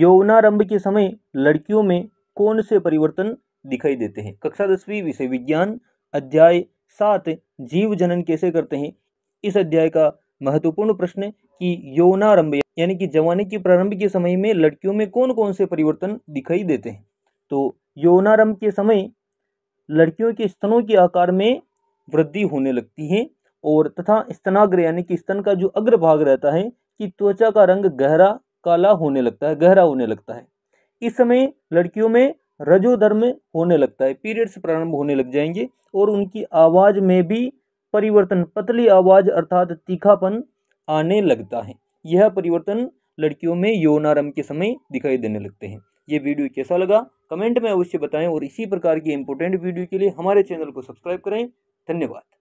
यौनारंभ के समय लड़कियों में कौन से परिवर्तन दिखाई देते हैं कक्षा दसवीं विषय विज्ञान अध्याय सात जीव जनन कैसे करते हैं इस अध्याय का महत्वपूर्ण प्रश्न कि यौनारंभ यानी कि जवानी के प्रारंभ के समय में लड़कियों में कौन कौन से परिवर्तन दिखाई देते हैं तो यौनारंभ के समय लड़कियों के स्तनों के आकार में वृद्धि होने लगती है और तथा स्तनाग्र यानी कि स्तन का जो अग्रभाग रहता है कि त्वचा का रंग गहरा काला होने लगता है गहरा होने लगता है इस समय लड़कियों में रजोधर्म होने लगता है पीरियड्स प्रारंभ होने लग जाएंगे और उनकी आवाज़ में भी परिवर्तन पतली आवाज़ अर्थात तीखापन आने लगता है यह परिवर्तन लड़कियों में यौनारंभ के समय दिखाई देने लगते हैं ये वीडियो कैसा लगा कमेंट में अवश्य बताएं और इसी प्रकार की इंपोर्टेंट वीडियो के लिए हमारे चैनल को सब्सक्राइब करें धन्यवाद